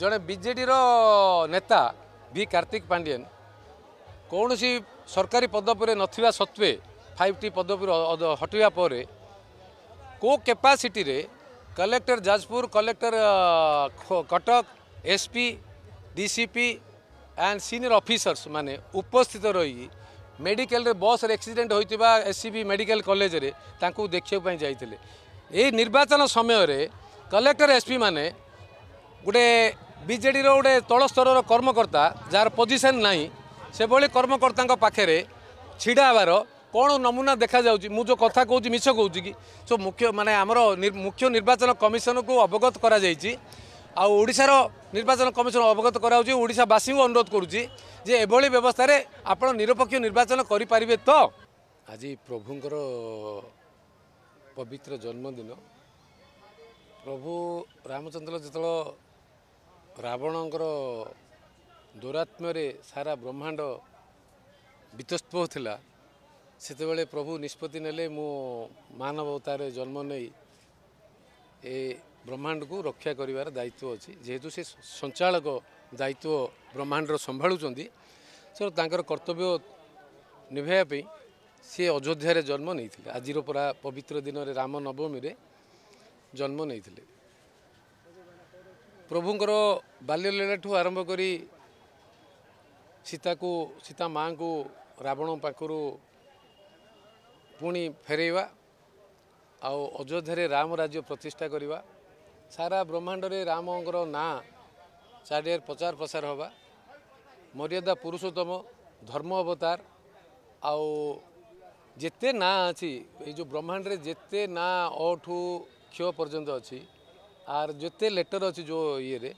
ଜଣେ ବିଜେଡ଼ିର ନେତା ଭି କାର୍ତ୍ତିକ ପାଣ୍ଡିଆନ୍ କୌଣସି ସରକାରୀ ପଦ ଉପରେ ନଥିବା ସତ୍ତ୍ୱେ ଫାଇଭ୍ ଟି ପଦବୀରୁ ହଟିବା ପରେ କେଉଁ କେପାସିଟିରେ collector Jajpur collector Cuttack SP DCP and senior officers ମାନେ ଉପସ୍ଥିତ ରହିକି ମେଡ଼ିକାଲରେ ବସ୍ରେ ଆକ୍ସିଡେଣ୍ଟ ହୋଇଥିବା ଏସ୍ସିବି ମେଡ଼ିକାଲ କଲେଜରେ ତାଙ୍କୁ ଦେଖିବା ପାଇଁ ଯାଇଥିଲେ ଏହି ନିର୍ବାଚନ ସମୟରେ କଲେକ୍ଟର ଏସ୍ପି ମାନେ ଗୋଟେ ବିଜେଡ଼ିର ଗୋଟେ ତଳସ୍ତରର କର୍ମକର୍ତ୍ତା ଯାହାର ପୋଜିସନ୍ ନାହିଁ ସେଭଳି କର୍ମକର୍ତ୍ତାଙ୍କ ପାଖରେ ଛିଡ଼ା ହେବାର କ'ଣ ନମୁନା ଦେଖାଯାଉଛି ମୁଁ ଯେଉଁ କଥା କହୁଛି ମିଛ କହୁଛି କି ସୋ ମୁଖ୍ୟ ମାନେ ଆମର ମୁଖ୍ୟ ନିର୍ବାଚନ କମିଶନକୁ ଅବଗତ କରାଯାଇଛି ଆଉ ଓଡ଼ିଶାର ନିର୍ବାଚନ କମିଶନ ଅବଗତ କରାଯାଉଛି ଓଡ଼ିଶାବାସୀଙ୍କୁ ଅନୁରୋଧ କରୁଛି ଯେ ଏଭଳି ବ୍ୟବସ୍ଥାରେ ଆପଣ ନିରପେକ୍ଷ ନିର୍ବାଚନ କରିପାରିବେ ତ ଆଜି ପ୍ରଭୁଙ୍କର ପବିତ୍ର ଜନ୍ମଦିନ ପ୍ରଭୁ ରାମଚନ୍ଦ୍ର ଯେତେବେଳେ ରାବଣଙ୍କର ଦୌରାତ୍ମ୍ୟରେ ସାରା ବ୍ରହ୍ମାଣ୍ଡ ବିତସ୍ପ ଥିଲା ସେତେବେଳେ ପ୍ରଭୁ ନିଷ୍ପତ୍ତି ନେଲେ ମୁଁ ମାନବତାରେ ଜନ୍ମ ନେଇ ଏ ବ୍ରହ୍ମାଣ୍ଡକୁ ରକ୍ଷା କରିବାର ଦାୟିତ୍ୱ ଅଛି ଯେହେତୁ ସେ ସଞ୍ଚାଳକ ଦାୟିତ୍ୱ ବ୍ରହ୍ମାଣ୍ଡର ସମ୍ଭାଳୁଛନ୍ତି ତେଣୁ ତାଙ୍କର କର୍ତ୍ତବ୍ୟ ନିଭାଇବା ପାଇଁ ସିଏ ଅଯୋଧ୍ୟାରେ ଜନ୍ମ ନେଇଥିଲେ ଆଜିର ପରା ପବିତ୍ର ଦିନରେ ରାମନବମୀରେ ଜନ୍ମ ନେଇଥିଲେ ପ୍ରଭୁଙ୍କର ବାଲ୍ୟଲୀଳାଠୁ ଆରମ୍ଭ କରି ସୀତାକୁ ସୀତା ମାଆଙ୍କୁ ରାବଣ ପାଖରୁ ପୁଣି ଫେରେଇବା ଆଉ ଅଯୋଧ୍ୟାରେ ରାମ ରାଜ୍ୟ ପ୍ରତିଷ୍ଠା କରିବା ସାରା ବ୍ରହ୍ମାଣ୍ଡରେ ରାମଙ୍କର ନାଁ ଚାରିଆଡ଼େ ପ୍ରଚାର ପ୍ରସାର ହେବା ମର୍ଯ୍ୟାଦା ପୁରୁଷୋତ୍ତମ ଧର୍ମ ଅବତାର ଆଉ ଯେତେ ନାଁ ଅଛି ଏଇ ଯେଉଁ ବ୍ରହ୍ମାଣ୍ଡରେ ଯେତେ ନାଁ ଅଠୁ କ୍ଷ ପର୍ଯ୍ୟନ୍ତ ଅଛି আর যেতে লেটর অছি যে ইয়ে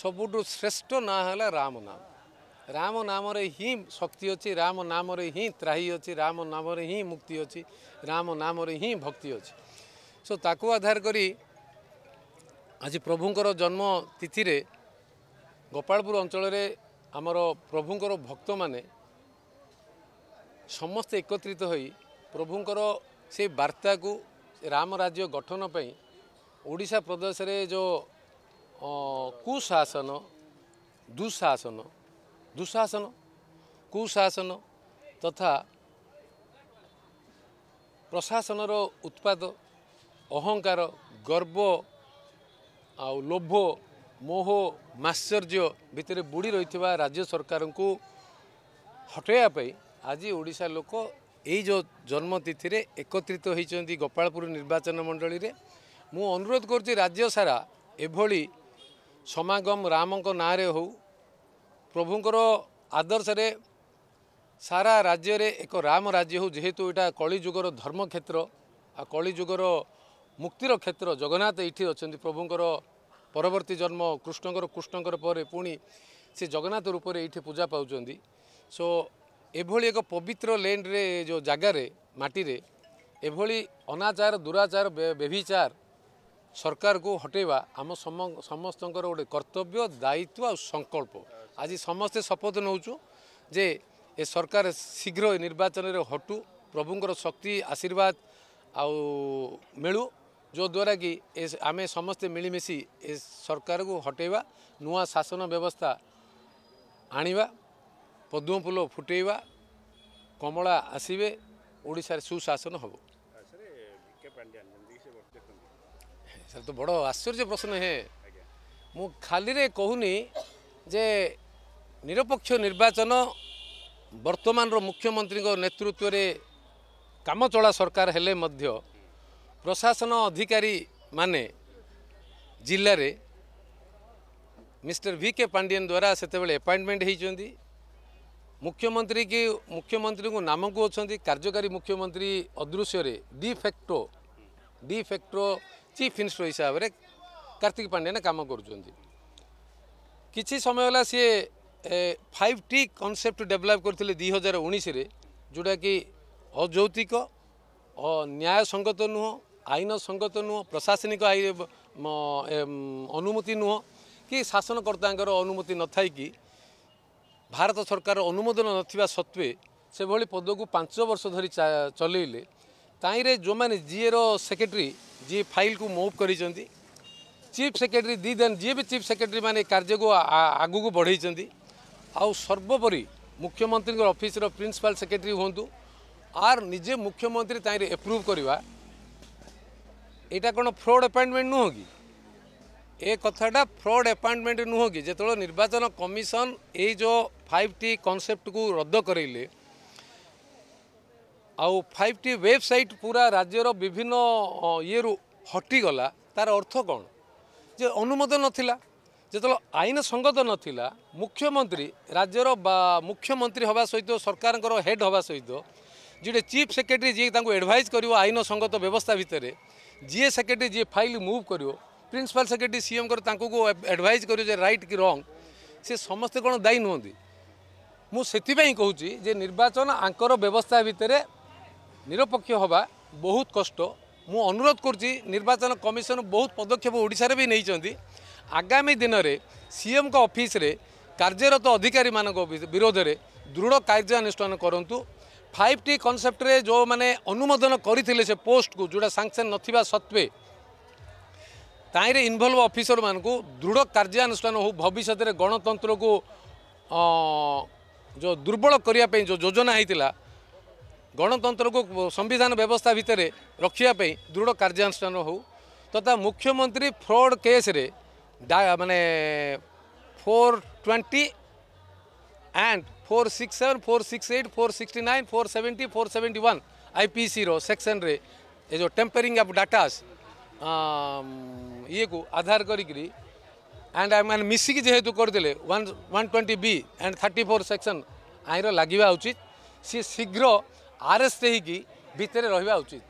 সবুঠু শ্রেষ্ঠ না হলে রাম নাম রাম নামরে হি শক্তি অছি রাম নামরে হি ত্রাহি অছি রাম নামরে হি মুক্তি অছি রাম নামরে হি ভক্তি অছি সো তাকে আধার করে আজ প্রভুঙ্কর জন্ম তিথিরে গোপালপুর অঞ্চলরে আমার প্রভুঙ্কর ভক্ত মানে সমস্ত একত্রিত হয়ে প্রভুঙ্কর সেই বার্তা রাম রাজ্য গঠন পাই ଓଡ଼ିଶା ପ୍ରଦେଶରେ ଯେଉଁ କୁଶାସନ ଦୁଃଶାସନ ଦୁଃଶାସନ କୁଶାସନ ତଥା ପ୍ରଶାସନର ଉତ୍ପାଦ ଅହଙ୍କାର ଗର୍ବ ଆଉ ଲୋଭ ମୋହ ମାତ୍ସର୍ଯ୍ୟ ଭିତରେ ବୁଡ଼ି ରହିଥିବା ରାଜ୍ୟ ସରକାରଙ୍କୁ ହଟେଇବା ପାଇଁ ଆଜି ଓଡ଼ିଶା ଲୋକ ଏଇ ଯେଉଁ ଜନ୍ମତିଥିରେ ଏକତ୍ରିତ ହୋଇଛନ୍ତି ଗୋପାଳପୁର ନିର୍ବାଚନ ମଣ୍ଡଳୀରେ ମୁଁ ଅନୁରୋଧ କରୁଛି ରାଜ୍ୟ ସାରା ଏଭଳି ସମାଗମ ରାମଙ୍କ ନାଁରେ ହଉ ପ୍ରଭୁଙ୍କର ଆଦର୍ଶରେ ସାରା ରାଜ୍ୟରେ ଏକ ରାମ ରାଜ୍ୟ ହଉ ଯେହେତୁ ଏଇଟା କଳିଯୁଗର ଧର୍ମକ୍ଷେତ୍ର ଆଉ କଳିଯୁଗର ମୁକ୍ତିର କ୍ଷେତ୍ର ଜଗନ୍ନାଥ ଏଇଠି ଅଛନ୍ତି ପ୍ରଭୁଙ୍କର ପରବର୍ତ୍ତୀ ଜନ୍ମ କୃଷ୍ଣଙ୍କର କୃଷ୍ଣଙ୍କର ପରେ ପୁଣି ସେ ଜଗନ୍ନାଥ ରୂପରେ ଏଇଠି ପୂଜା ପାଉଛନ୍ତି ସୋ ଏଭଳି ଏକ ପବିତ୍ର ଲେଣ୍ଡରେ ଯେଉଁ ଜାଗାରେ ମାଟିରେ ଏଭଳି ଅନାଚାର ଦୁରାଚାର ବ୍ୟଭିଚାର ସରକାରକୁ ହଟେଇବା ଆମ ସମସ୍ତଙ୍କର ଗୋଟେ କର୍ତ୍ତବ୍ୟ ଦାୟିତ୍ୱ ଆଉ ସଂକଳ୍ପ ଆଜି ସମସ୍ତେ ଶପଥ ନେଉଛୁ ଯେ ଏ ସରକାର ଶୀଘ୍ର ଏ ନିର୍ବାଚନରେ ହଟୁ ପ୍ରଭୁଙ୍କର ଶକ୍ତି ଆଶୀର୍ବାଦ ଆଉ ମିଳୁ ଯଦ୍ୱାରା କି ଏ ଆମେ ସମସ୍ତେ ମିଳିମିଶି ଏ ସରକାରକୁ ହଟେଇବା ନୂଆ ଶାସନ ବ୍ୟବସ୍ଥା ଆଣିବା ପଦ୍ମ ଫୁଲ ଫୁଟେଇବା କମଳା ଆସିବେ ଓଡ଼ିଶାରେ ସୁଶାସନ ହେବ ସେଟା ତ ବଡ଼ ଆଶ୍ଚର୍ଯ୍ୟ ପ୍ରଶ୍ନ ହେ ମୁଁ ଖାଲିରେ କହୁନି ଯେ ନିରପେକ୍ଷ ନିର୍ବାଚନ ବର୍ତ୍ତମାନର ମୁଖ୍ୟମନ୍ତ୍ରୀଙ୍କ ନେତୃତ୍ୱରେ କାମଚଳା ସରକାର ହେଲେ ମଧ୍ୟ ପ୍ରଶାସନ ଅଧିକାରୀମାନେ ଜିଲ୍ଲାରେ ମିଷ୍ଟର ଭି କେ ପାଣ୍ଡିଆନ୍ ଦ୍ୱାରା ସେତେବେଳେ ଆପଏଣ୍ଟମେଣ୍ଟ ହୋଇଛନ୍ତି ମୁଖ୍ୟମନ୍ତ୍ରୀ କି ମୁଖ୍ୟମନ୍ତ୍ରୀଙ୍କୁ ନାମକୁ ଅଛନ୍ତି କାର୍ଯ୍ୟକାରୀ ମୁଖ୍ୟମନ୍ତ୍ରୀ ଅଦୃଶ୍ୟରେ ଡିଫେକ୍ଟୋ ଡିଫେକ୍ଟୋ ଚିଫ୍ ମିନିଷ୍ଟର ହିସାବରେ କାର୍ତ୍ତିକ ପାଣ୍ଡିଆନ କାମ କରୁଛନ୍ତି କିଛି ସମୟ ହେଲା ସିଏ ଫାଇଭ୍ ଟି କନସେପ୍ଟ ଡେଭଲପ୍ କରିଥିଲେ ଦୁଇ ହଜାର ଉଣେଇଶରେ ଯେଉଁଟାକି ଅଯୌତିକ ଅନ୍ୟାୟ ସଙ୍ଗତ ନୁହଁ ଆଇନ ସଙ୍ଗତ ନୁହଁ ପ୍ରଶାସନିକ ଆଇ ଅନୁମତି ନୁହଁ କି ଶାସନକର୍ତ୍ତାଙ୍କର ଅନୁମତି ନଥାଇକି ଭାରତ ସରକାର ଅନୁମୋଦନ ନଥିବା ସତ୍ତ୍ୱେ ସେଭଳି ପଦକୁ ପାଞ୍ଚ ବର୍ଷ ଧରି ଚଲେଇଲେ ତାହିଁରେ ଯେଉଁମାନେ ଯିଏର ସେକ୍ରେଟେରୀ ଯିଏ ଫାଇଲ୍କୁ ମୁଭ୍ କରିଛନ୍ତି ଚିଫ୍ ସେକ୍ରେଟେରୀ ଦୁଇ ଦେନ୍ ଯିଏ ବି ଚିଫ୍ ସେକ୍ରେଟେରୀ ମାନେ କାର୍ଯ୍ୟକୁ ଆଗକୁ ବଢ଼େଇଛନ୍ତି ଆଉ ସର୍ବୋପରି ମୁଖ୍ୟମନ୍ତ୍ରୀଙ୍କ ଅଫିସର ପ୍ରିନ୍ସିପାଲ୍ ସେକ୍ରେଟେରୀ ହୁଅନ୍ତୁ ଆର୍ ନିଜେ ମୁଖ୍ୟମନ୍ତ୍ରୀ ତାହିଁରେ ଏପ୍ରୁଭ୍ କରିବା ଏଇଟା କ'ଣ ଫ୍ରଡ଼୍ ଆପଏଣ୍ଟମେଣ୍ଟ ନୁହଁ କି ଏ କଥାଟା ଫ୍ରଡ଼୍ ଆପଏଣ୍ଟମେଣ୍ଟ ନୁହଁ କି ଯେତେବେଳେ ନିର୍ବାଚନ କମିଶନ୍ ଏଇ ଯେଉଁ ଫାଇଭ୍ ଟି କନସେପ୍ଟକୁ ରଦ୍ଦ କରେଇଲେ ଆଉ ଫାଇଭ୍ ଟି ୱେବସାଇଟ୍ ପୁରା ରାଜ୍ୟର ବିଭିନ୍ନ ଇଏରୁ ହଟିଗଲା ତାର ଅର୍ଥ କ'ଣ ଯେ ଅନୁମୋଦନ ଥିଲା ଯେତେବେଳେ ଆଇନ ସଙ୍ଗତ ନଥିଲା ମୁଖ୍ୟମନ୍ତ୍ରୀ ରାଜ୍ୟର ବା ମୁଖ୍ୟମନ୍ତ୍ରୀ ହେବା ସହିତ ସରକାରଙ୍କର ହେଡ଼୍ ହେବା ସହିତ ଯେଉଁଠି ଚିଫ୍ ସେକ୍ରେଟେରୀ ଯିଏ ତାଙ୍କୁ ଆଡ଼ଭାଇସ୍ କରିବ ଆଇନ ସଙ୍ଗତ ବ୍ୟବସ୍ଥା ଭିତରେ ଯିଏ ସେକ୍ରେଟେରୀ ଯିଏ ଫାଇଲ୍ ମୁଭ୍ କରିବ ପ୍ରିନ୍ସିପାଲ୍ ସେକ୍ରେଟେରୀ ସିଏମ୍ଙ୍କର ତାଙ୍କୁ ଆଡ଼ଭାଇସ୍ କରିବ ଯେ ରାଇଟ୍ କି ରଙ୍ଗ ସେ ସମସ୍ତେ କ'ଣ ଦାୟୀ ନୁହନ୍ତି ମୁଁ ସେଥିପାଇଁ କହୁଛି ଯେ ନିର୍ବାଚନ ଆଙ୍କର ବ୍ୟବସ୍ଥା ଭିତରେ ନିରପେକ୍ଷ ହେବା ବହୁତ କଷ୍ଟ ମୁଁ ଅନୁରୋଧ କରୁଛି ନିର୍ବାଚନ କମିଶନ ବହୁତ ପଦକ୍ଷେପ ଓଡ଼ିଶାରେ ବି ନେଇଛନ୍ତି ଆଗାମୀ ଦିନରେ ସିଏମ୍ଙ୍କ ଅଫିସରେ କାର୍ଯ୍ୟରତ ଅଧିକାରୀମାନଙ୍କ ବିରୋଧରେ ଦୃଢ଼ କାର୍ଯ୍ୟାନୁଷ୍ଠାନ କରନ୍ତୁ ଫାଇଭ୍ ଟି କନସେପ୍ଟରେ ଯେଉଁମାନେ ଅନୁମୋଦନ କରିଥିଲେ ସେ ପୋଷ୍ଟକୁ ଯେଉଁଟା ସାଙ୍କ୍ସନ୍ ନଥିବା ସତ୍ତ୍ୱେ ତାହିଁରେ ଇନଭଲ୍ଭ ଅଫିସରମାନଙ୍କୁ ଦୃଢ଼ କାର୍ଯ୍ୟାନୁଷ୍ଠାନ ହେଉ ଭବିଷ୍ୟତରେ ଗଣତନ୍ତ୍ରକୁ ଯେଉଁ ଦୁର୍ବଳ କରିବା ପାଇଁ ଯେଉଁ ଯୋଜନା ହୋଇଥିଲା ଗଣତନ୍ତ୍ରକୁ ସମ୍ବିଧାନ ବ୍ୟବସ୍ଥା ଭିତରେ ରଖିବା ପାଇଁ ଦୃଢ଼ କାର୍ଯ୍ୟାନୁଷ୍ଠାନ ହେଉ ତଥା ମୁଖ୍ୟମନ୍ତ୍ରୀ ଫ୍ରଡ୍ କେସ୍ରେ ମାନେ four twenty and four six seven four six eight four sixty nine four seventy four seventy one ଆଇପିସିର ସେକ୍ସନ୍ରେ ଏ ଯେଉଁ ଟେମ୍ପରିଂ ଅଫ୍ ଡାଟାସ୍ ଇଏକୁ ଆଧାର କରିକିରି ଆଣ୍ଡ ମାନେ ମିଶିକି ଯେହେତୁ କରିଥିଲେ one one twenty B and thirty four section ଆଇନ୍ର ଲାଗିବା ଉଚିତ ସିଏ ଶୀଘ୍ର ଆରେଷ୍ଟ ହେଇକି ଭିତରେ ରହିବା ଉଚିତ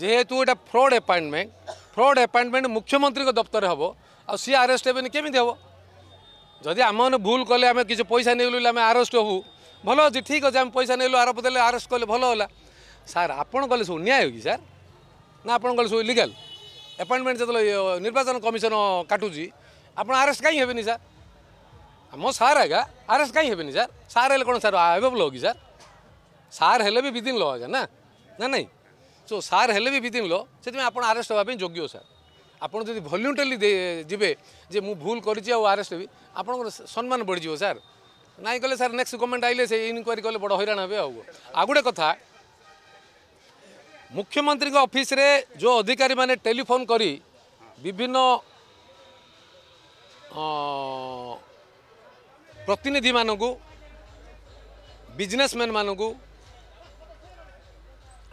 ଯେହେତୁ ଏଇଟା ଫ୍ରଡ୍ ଆପଏଣ୍ଟମେଣ୍ଟ ଫ୍ରଡ୍ ଆପଏଣ୍ଟମେଣ୍ଟ ମୁଖ୍ୟମନ୍ତ୍ରୀଙ୍କ ଦପ୍ତରରେ ହେବ ଆଉ ସିଏ ଆରେଷ୍ଟ ହେବେନି କେମିତି ହେବ ଯଦି ଆମମାନେ ଭୁଲ କଲେ ଆମେ କିଛି ପଇସା ନେଇଗଲୁ ଆମେ ଆରେଷ୍ଟ ହେବୁ ଭଲ ଅଛି ଠିକ୍ ଅଛି ଆମେ ପଇସା ନେଇଗଲୁ ଆରୋପ ଦେଲେ ଆରେଷ୍ଟ କଲେ ଭଲ ହେଲା ସାର୍ ଆପଣ କଲେ ସବୁ ନ୍ୟାୟ କି ସାର୍ ନା ଆପଣ କଲେ ସବୁ ଇଲିଗାଲ୍ ଆପଏଣ୍ଟମେଣ୍ଟ ଯେତେବେଳେ ନିର୍ବାଚନ କମିଶନ କାଟୁଛି ଆପଣ ଆରେଷ୍ଟ କାହିଁ ହେବେନି ସାର୍ ଆମ ସାର୍ ଆଜ୍ଞା ଆରେଷ୍ଟ କାହିଁ ହେବେନି ସାର୍ ସାର୍ ହେଲେ କ'ଣ ସାର୍ ଆଭେବଲ୍ ହେବ କି ସାର୍ ସାର୍ ହେଲେ ବି ବିଦିନ ଲ ଆଜ୍ଞା ନା ନା ନାହିଁ ସୋ ସାର୍ ହେଲେ ବି ବିଦିନ ଲ ସେଥିପାଇଁ ଆପଣ ଆରେଷ୍ଟ ହେବା ପାଇଁ ଯୋଗ୍ୟ ସାର୍ ଆପଣ ଯଦି ଭଲ୍ୟୁଣ୍ଟେଲି ଯିବେ ଯେ ମୁଁ ଭୁଲ କରିଛି ଆଉ ଆରେଷ୍ଟ ହେବି ଆପଣଙ୍କର ସମ୍ମାନ ବଢ଼ିଯିବ ସାର୍ ନାଇଁ କଲେ ସାର୍ ନେକ୍ସଟ ଗଭର୍ଣ୍ଣମେଣ୍ଟ ଆଇଲେ ସେ ଇନକ୍ୱାରି କଲେ ବଡ଼ ହଇରାଣ ହେବେ ଆଉ ଆଉ ଗୋଟେ କଥା ମୁଖ୍ୟମନ୍ତ୍ରୀଙ୍କ ଅଫିସରେ ଯେଉଁ ଅଧିକାରୀମାନେ ଟେଲିଫୋନ୍ କରି ବିଭିନ୍ନ ପ୍ରତିନିଧିମାନଙ୍କୁ ବିଜନେସମ୍ୟାନ୍ ମାନଙ୍କୁ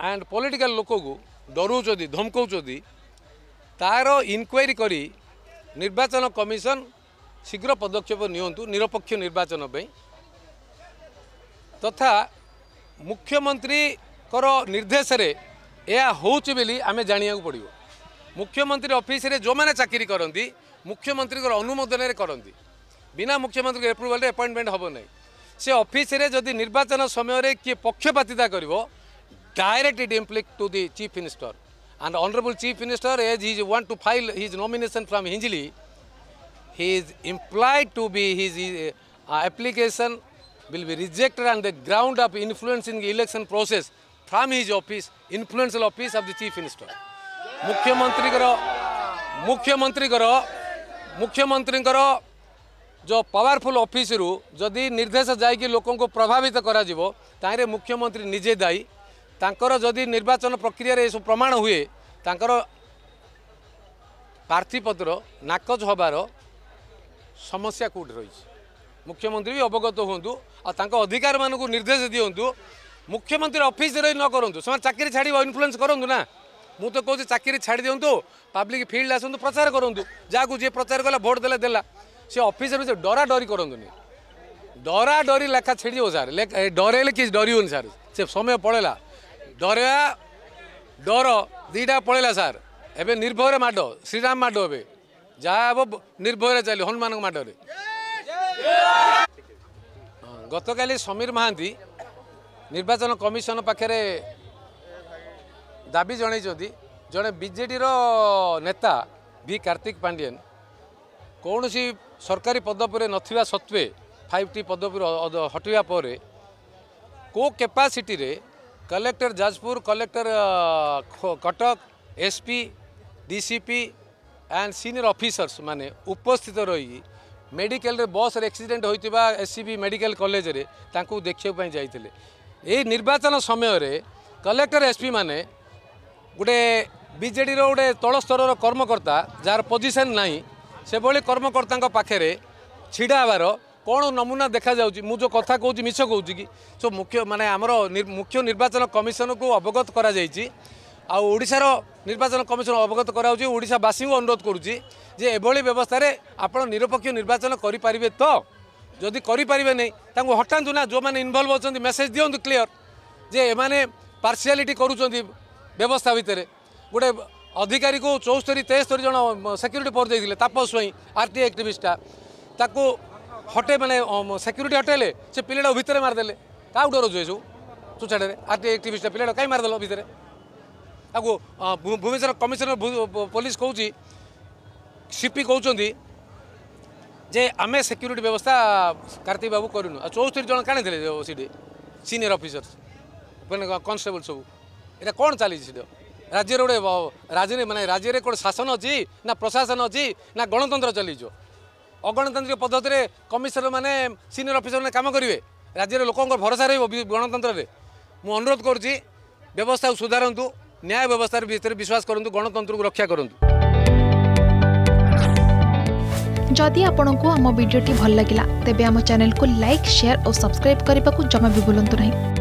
ଆଣ୍ଡ ପଲିଟିକାଲ ଲୋକକୁ ଡରଉଛନ୍ତି ଧମକଉଛନ୍ତି ତାର ଇନକ୍ୱାରି କରି ନିର୍ବାଚନ କମିଶନ ଶୀଘ୍ର ପଦକ୍ଷେପ ନିଅନ୍ତୁ ନିରପେକ୍ଷ ନିର୍ବାଚନ ପାଇଁ ତଥା ମୁଖ୍ୟମନ୍ତ୍ରୀଙ୍କର ନିର୍ଦ୍ଦେଶରେ ଏହା ହେଉଛି ବୋଲି ଆମେ ଜାଣିବାକୁ ପଡ଼ିବ ମୁଖ୍ୟମନ୍ତ୍ରୀ ଅଫିସରେ ଯେଉଁମାନେ ଚାକିରି କରନ୍ତି ମୁଖ୍ୟମନ୍ତ୍ରୀଙ୍କର ଅନୁମୋଦନରେ କରନ୍ତି ବିନା ମୁଖ୍ୟମନ୍ତ୍ରୀଙ୍କ ଏପ୍ରୁଭାଲରେ ଆପଏଣ୍ଟମେଣ୍ଟ ହେବ ନାହିଁ ସେ ଅଫିସରେ ଯଦି ନିର୍ବାଚନ ସମୟରେ କିଏ ପକ୍ଷପାତିତା କରିବ direct it implicit to the Chief Minister. And Honorable Chief Minister, as he want to file his nomination from hinjili he is implied to be his, his uh, application will be rejected on the ground of influencing election process from his office, influential office of the Chief Minister. mukhyamantri करो mukhyamantri करो mukhyamantri करो जो powerful office रु जदि निर्देश जाइए लोक प्रभावित करा कर मुख्यमंत्री निजे दायी ତାଙ୍କର ଯଦି ନିର୍ବାଚନ ପ୍ରକ୍ରିୟାରେ ଏସବୁ ପ୍ରମାଣ ହୁଏ ତାଙ୍କର ପ୍ରାର୍ଥୀପତ୍ର ନାକଚ ହେବାର ସମସ୍ୟା କେଉଁଠି ରହିଛି ମୁଖ୍ୟମନ୍ତ୍ରୀ ବି ଅବଗତ ହୁଅନ୍ତୁ ଆଉ ତାଙ୍କ ଅଧିକାରୀମାନଙ୍କୁ ନିର୍ଦ୍ଦେଶ ଦିଅନ୍ତୁ ମୁଖ୍ୟମନ୍ତ୍ରୀ ଅଫିସ ରହି ନ କରନ୍ତୁ ସେମାନେ ଚାକିରି ଛାଡ଼ିବ ଇନଫ୍ଲୁଏନ୍ସ କରନ୍ତୁ ନା ମୁଁ ତ କହୁଛି ଚାକିରି ଛାଡ଼ି ଦିଅନ୍ତୁ ପବ୍ଲିକ ଫିଲ୍ଡ ଆସନ୍ତୁ ପ୍ରଚାର କରନ୍ତୁ ଯାହାକୁ ଯିଏ ପ୍ରଚାର କଲା ଭୋଟ୍ ଦେଲା ଦେଲା ସେ ଅଫିସରେ ବି ସେ ଡରା ଡରି କରନ୍ତୁନି ଡରା ଡରି ଲେଖା ଛିଡ଼ିବ ସାର୍ ଡରେଇଲେ କିଛି ଡରିବନି ସାର୍ ସେ ସମୟ ପଳେଇଲା ଡରିବା ଡର ଦୁଇଟା ପଳେଇଲା ସାର୍ ଏବେ ନିର୍ଭୟରେ ମାଡ଼ ଶ୍ରୀରାମ ମାଡ଼ ଏବେ ଯାହା ହେବ ନିର୍ଭୟରେ ଚାଲିବ ହନୁମାନଙ୍କ ମାଡ଼ରେ ଗତକାଲି ସମୀର ମହାନ୍ତି ନିର୍ବାଚନ କମିଶନ ପାଖରେ ଦାବି ଜଣାଇଛନ୍ତି ଜଣେ ବିଜେଡ଼ିର ନେତା ଭି କାର୍ତ୍ତିକ ପାଣ୍ଡିଆନ୍ କୌଣସି ସରକାରୀ ପଦବୀରେ ନଥିବା ସତ୍ତ୍ୱେ ଫାଇଭ୍ ଟି ପଦବୀରୁ ହଟିବା ପରେ କେଉଁ କେପାସିଟିରେ collector Jajpur collector Cuttack SP DCP and senior officers મને ઉપસ્થિત રહી મેડિકાલરે બસ્રે એક્સિડેન્ટ હોઈଥିବା એસસીબી મેડિકાલ કલેજરે તાંકુ દેખિવા પાઈ જઈଥିଲେ এই নির্বাচন সময়ের কলেক্টর এসপি মানে গোটে বিজেডির গোটে তলস্তরের কর্মকর্তা যার পজিশন নাই সেভাবে কর্মকর্তা পাখে ছিড়া হবার କ'ଣ ନମୁନା ଦେଖାଯାଉଛି ମୁଁ ଯେଉଁ କଥା କହୁଛି ମିଛ କହୁଛି କି ସୋ ମୁଖ୍ୟ ମାନେ ଆମର ମୁଖ୍ୟ ନିର୍ବାଚନ କମିଶନକୁ ଅବଗତ କରାଯାଇଛି ଆଉ ଓଡ଼ିଶାର ନିର୍ବାଚନ କମିଶନ ଅବଗତ କରାଯାଉଛି ଓଡ଼ିଶାବାସୀଙ୍କୁ ଅନୁରୋଧ କରୁଛି ଯେ ଏଭଳି ବ୍ୟବସ୍ଥାରେ ଆପଣ ନିରପେକ୍ଷ ନିର୍ବାଚନ କରିପାରିବେ ତ ଯଦି କରିପାରିବେ ନାହିଁ ତାଙ୍କୁ ହଟାନ୍ତୁ ନା ଯେଉଁମାନେ ଇନଭଲ୍ଭ ଅଛନ୍ତି ମେସେଜ୍ ଦିଅନ୍ତୁ କ୍ଲିଅର ଯେ ଏମାନେ ପାର୍ସିଆଲିଟି କରୁଛନ୍ତି ବ୍ୟବସ୍ଥା ଭିତରେ ଗୋଟେ ଅଧିକାରୀକୁ ଚଉସ୍ତରୀ ତେସ୍ତରୀ ଜଣ ସେକ୍ୟୁରିଟି ଫୋର୍ସ ଦେଇଥିଲେ ତାପସ ସ୍ୱାଇଁ ଆର୍ ଟି ଆକ୍ଟିଭିଷ୍ଟଟା ତାକୁ হটে মানে সিকিউরিটি হটেলে সে পিলাটা ভিতরে মারিদেলে কাউ ডরুছু এসব চুছাটের আর টি একটিভিস্টটা পিলাটা কাই মারিদেল ভিতরে ତାକୁ ଭୁବନେଶ୍ୱର କମିଶନର ପୋଲିସ କହୁଛି ସିପି କହୁଛନ୍ତି ଯେ ଆମେ ସିକ୍ୟୁରିଟି ବ୍ୟବସ୍ଥା କାର୍ତ୍ତିକ ବାବୁ କରିନୁ ଆଉ ଚଉସ୍ତରୀ ଜଣ କାଣିଥିଲେ ସେଠି ସିନିୟର ଅଫିସର ମାନେ କନଷ୍ଟେବଲ ସବୁ ଏଇଟା କ'ଣ ଚାଲିଛି ସେଠି ରାଜ୍ୟରେ ଗୋଟେ ରାଜନୀତି ମାନେ ରାଜ୍ୟରେ କ'ଣ ଶାସନ ଅଛି ନା ପ୍ରଶାସନ ଅଛି ନା ଗଣତନ୍ତ୍ର ଚାଲିଯିବ অগণতান্ত্রিক পদ্ধতিরে কমিশনর মানে সিনিয়র অফিসর মানে কাম করবে রাজ্যের লোকঙ্কর ভরসা রহব গণতন্ত্রের মু অনুরোধ করছি ব্যবস্থা সুধারতু ন্যায় ব্যবস্থার ভিতরে বিশ্বাস করতু গণতন্ত্রকে রক্ষা করতু যদি আপনার আম ভিডিওটি ভাল লাগিলা তেবে আমার চ্যানেলকে লাইক শেয়ার ও সবসক্রাইব করা জমা বি ভুলতু না